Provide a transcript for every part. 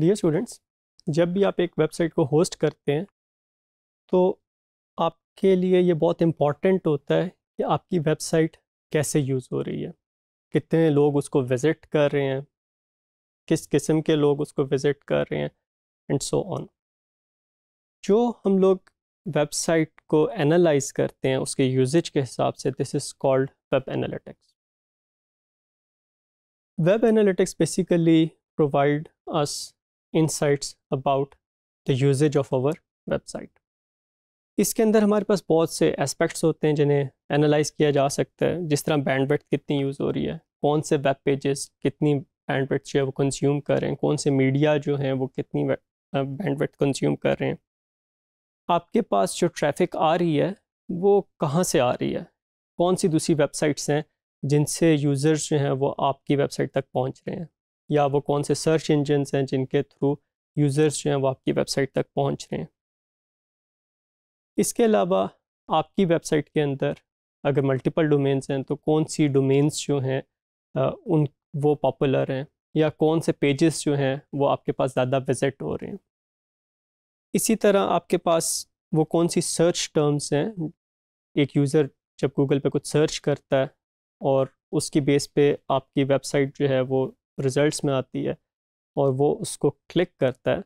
dear students जब भी आप एक वेबसाइट को होस्ट करते हैं तो आपके लिए ये बहुत इम्पॉर्टेंट होता है कि आपकी वेबसाइट कैसे यूज़ हो रही है कितने लोग उसको विज़िट कर रहे हैं किस किस्म के लोग उसको विज़िट कर रहे हैं एंड सो ऑन जो हम लोग वेबसाइट को एनालाइज करते हैं उसके यूजेज के हिसाब से this is called web analytics web analytics basically provide us insights about the usage of our website इसके अंदर हमारे पास बहुत से एस्पेक्ट्स होते हैं जिन्हें एनालाइज किया जा सकता है जिस तरह बैंडविड्थ कितनी यूज़ हो रही है कौन से वेब पेजेस कितनी बैंडविड्थ जो है वो कंज्यूम कर रहे हैं कौन से मीडिया जो हैं वो कितनी बैंडविड्थ कंज्यूम कर रहे हैं आपके पास जो ट्रैफिक आ रही है वो कहाँ से आ रही है कौन सी दूसरी वेबसाइट्स हैं जिनसे यूज़र्स जो हैं वो आपकी वेबसाइट तक पहुँच रहे हैं या वो कौन से सर्च इंजनस हैं जिनके थ्रू यूज़र्स जो हैं वो आपकी वेबसाइट तक पहुंच रहे हैं इसके अलावा आपकी वेबसाइट के अंदर अगर मल्टीपल डोमेन्स हैं तो कौन सी डोमेन्स जो हैं उन वो पॉपुलर हैं या कौन से पेजेस जो हैं वो आपके पास ज़्यादा विजिट हो रहे हैं इसी तरह आपके पास वो कौन सी सर्च टर्म्स हैं एक यूज़र जब गूगल पे कुछ सर्च करता है और उसकी बेस पे आपकी वेबसाइट जो है वो रिजल्ट्स में आती है और वो उसको क्लिक करता है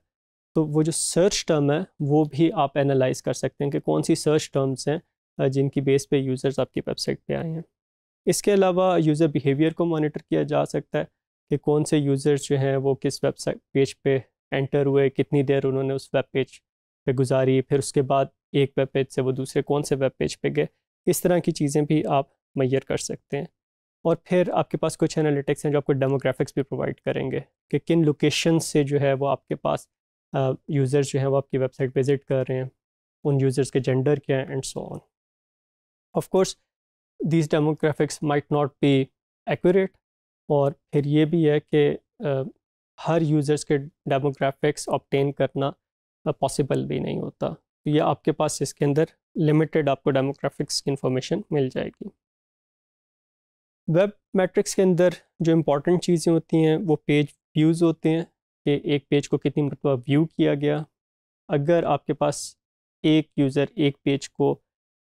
तो वो जो सर्च टर्म है वो भी आप एनालाइज कर सकते हैं कि कौन सी सर्च टर्म्स हैं जिनकी बेस पे यूज़र्स आपकी वेबसाइट पे आए हैं इसके अलावा यूज़र बिहेवियर को मॉनिटर किया जा सकता है कि कौन से यूज़र्स जो हैं वो किस वेबसाइट पेज पे एंटर हुए कितनी देर उन्होंने उस वेब पेज पे गुजारी फिर उसके बाद एक वेब पेज से वो दूसरे कौन से वेब पेज पे गए इस तरह की चीज़ें भी आप मैयर कर सकते हैं और फिर आपके पास कुछ एनालिटिक्स हैं जो आपको डेमोग्राफिक्स भी प्रोवाइड करेंगे कि किन लोकेशन से जो है वो आपके पास यूज़र्स जो हैं वो आपकी वेबसाइट विज़िट कर रहे हैं उन यूज़र्स के जेंडर क्या हैं and so on of course these demographics might not be accurate और फिर ये भी है कि uh, हर यूज़र्स के डेमोग्राफिक्स ऑप्टेन करना पॉसिबल uh, भी नहीं होता तो ये आपके पास इसके अंदर लिमिटेड आपको डेमोग्राफिक्स की इन्फॉर्मेशन मिल जाएगी वेब मैट्रिक्स के अंदर जो इम्पोर्टेंट चीज़ें होती हैं वो पेज व्यूज़ होते हैं कि एक पेज को कितनी मरतबा व्यू किया गया अगर आपके पास एक यूज़र एक पेज को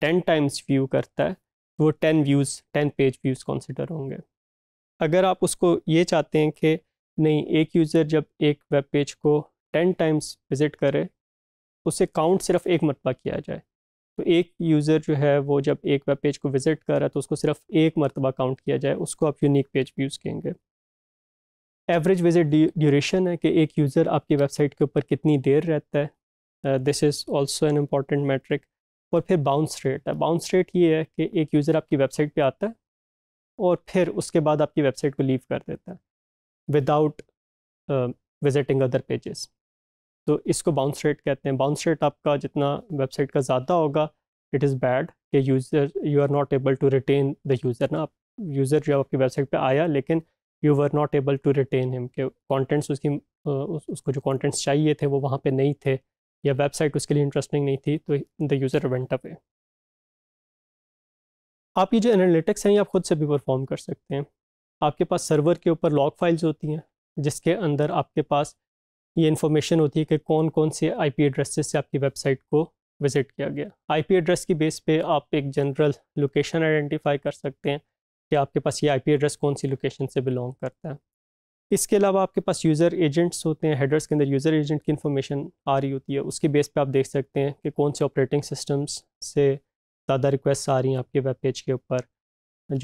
टेन टाइम्स व्यू करता है तो वो ten views ten page views consider होंगे अगर आप उसको ये चाहते हैं कि नहीं एक यूज़र जब एक वेब पेज को टेन टाइम्स विज़िट करे उसे काउंट सिर्फ एक मरतबा किया जाए तो एक यूज़र जो है वो जब एक वेब पेज को विज़िट कर रहा है तो उसको सिर्फ एक मरतबा काउंट किया जाए उसको आप यूनिक पेज व्यूज़ कहेंगे एवरेज विज़िट ड्यूरेशन है कि एक यूज़र आपकी वेबसाइट के ऊपर कितनी देर रहता है this is also an important metric और फिर बाउंस रेट है बाउंस रेट ये है कि एक यूज़र आपकी वेबसाइट पर आता है और फिर उसके बाद आपकी वेबसाइट को लीव कर देता है विदाउट विज़िटिंग अदर पेजेस तो इसको बाउंस रेट कहते हैं बाउंस रेट आपका जितना वेबसाइट का ज़्यादा होगा इट इज़ बैड कि user you are not able to retain the user ना आप यूज़र जो आपकी वेबसाइट पे आया लेकिन you were not able to retain him के कॉन्टेंट्स उसकी उस, उसको जो कॉन्टेंट्स चाहिए थे वो वहाँ पे नहीं थे या वेबसाइट उसके लिए इंटरेस्टिंग नहीं थी तो द यूज़र वेंट अवे आप ये जो एनालिटिक्स हैं ये आप खुद से भी परफॉर्म कर सकते हैं आपके पास सर्वर के ऊपर लॉग फाइल्स होती हैं जिसके अंदर आपके पास ये इन्फॉर्मेशन होती है कि कौन कौन से आईपी एड्रेसेस से आपकी वेबसाइट को विज़िट किया गया आईपी एड्रेस की बेस पे आप एक जनरल लोकेशन आइडेंटिफाई कर सकते हैं कि आपके पास ये आईपी एड्रेस कौन सी लोकेशन से बिलोंग करता है इसके अलावा आपके पास यूज़र एजेंट्स होते हैं हेडर्स के अंदर यूज़र एजेंट की इन्फॉर्मेशन आ रही होती है उसके बेस पर आप देख सकते हैं कि कौन से ऑपरेटिंग सिस्टम्स से ज़्यादा रिक्वेस्ट आ रही हैं आपके वेब पेज के ऊपर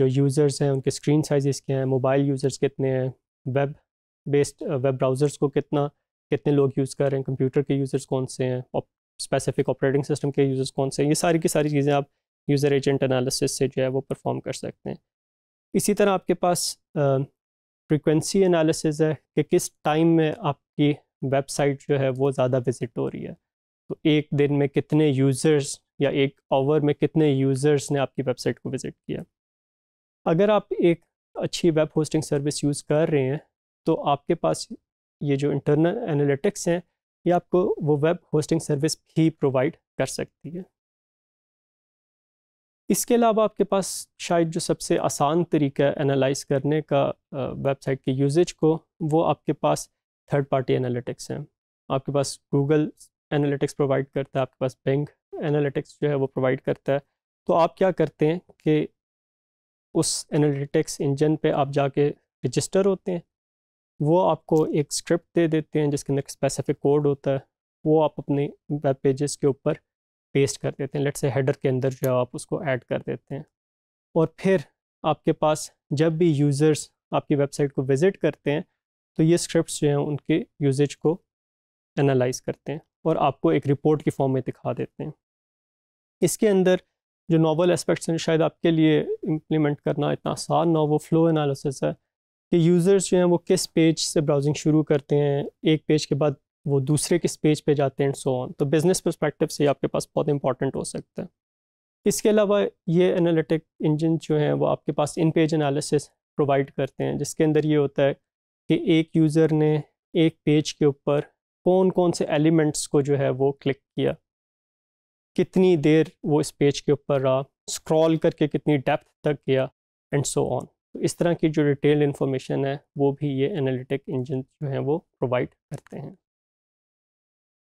जो यूज़र्स हैं उनके स्क्रीन साइज़ क्या हैं मोबाइल यूज़र्स कितने हैं वेब बेस्ड वेब ब्राउज़र्स को कितना कितने लोग यूज़ कर रहे हैं कंप्यूटर के यूज़र्स कौन से हैं स्पेसिफिक ऑपरेटिंग सिस्टम के यूज़र्स कौन से हैं ये सारी की सारी चीज़ें आप यूज़र एजेंट एनालिसिस से जो है वो परफॉर्म कर सकते हैं इसी तरह आपके पास फ्रिक्वेंसी एनालिसिस है कि किस टाइम में आपकी वेबसाइट जो है वो ज़्यादा विजिट हो रही है तो एक दिन में कितने यूज़र्स या एक आवर में कितने यूज़र्स ने आपकी वेबसाइट को विज़िट किया अगर आप एक अच्छी वेब होस्टिंग सर्विस यूज़ कर रहे हैं तो आपके पास ये जो इंटरनल एनालिटिक्स हैं ये आपको वो वेब होस्टिंग सर्विस भी प्रोवाइड कर सकती है इसके अलावा आपके पास शायद जो सबसे आसान तरीका एनालाइज करने का वेबसाइट के यूजेज को वो आपके पास थर्ड पार्टी एनालिटिक्स हैं आपके पास गूगल एनालिटिक्स प्रोवाइड करता है आपके पास बैंक एनालिटिक्स जो है वो प्रोवाइड करता है तो आप क्या करते हैं कि उस एनालिटिक्स इंजन पे आप जाके रजिस्टर होते हैं वो आपको एक स्क्रिप्ट दे देते हैं जिसके अंदर स्पेसिफिक कोड होता है वो आप अपने वेब पेजेस के ऊपर पेस्ट कर देते हैं लेट्स से हेडर के अंदर जो आप उसको ऐड कर देते हैं और फिर आपके पास जब भी यूज़र्स आपकी वेबसाइट को विज़िट करते हैं तो ये स्क्रिप्ट जो हैं उनके यूजेज को एनालाइज करते हैं और आपको एक रिपोर्ट की फॉर्म में दिखा देते हैं इसके अंदर जो नॉवल एस्पेक्ट्स हैं शायद आपके लिए इम्प्लीमेंट करना इतना आसान ना वो फ्लो एनालिसिस है कि यूज़र्स जो हैं वो किस पेज से ब्राउजिंग शुरू करते हैं एक पेज के बाद वो दूसरे किस पेज पे जाते हैं सो ऑन तो बिज़नेस परस्पेक्टिव से आपके पास बहुत इंपॉर्टेंट हो सकता है इसके अलावा ये एनालिटिक इंजन जो हैं वो आपके पास इन पेज एनालिसिस प्रोवाइड करते हैं जिसके अंदर ये होता है कि एक यूज़र ने एक पेज के ऊपर कौन कौन से एलिमेंट्स को जो है वो क्लिक किया कितनी देर वो इस पेज के ऊपर रहा स्क्रॉल करके कितनी डेप्थ तक गया एंड सो ऑन तो इस तरह की जो डिटेल्ड इन्फॉर्मेशन है वो भी ये एनालिटिक इंजन जो हैं वो प्रोवाइड करते हैं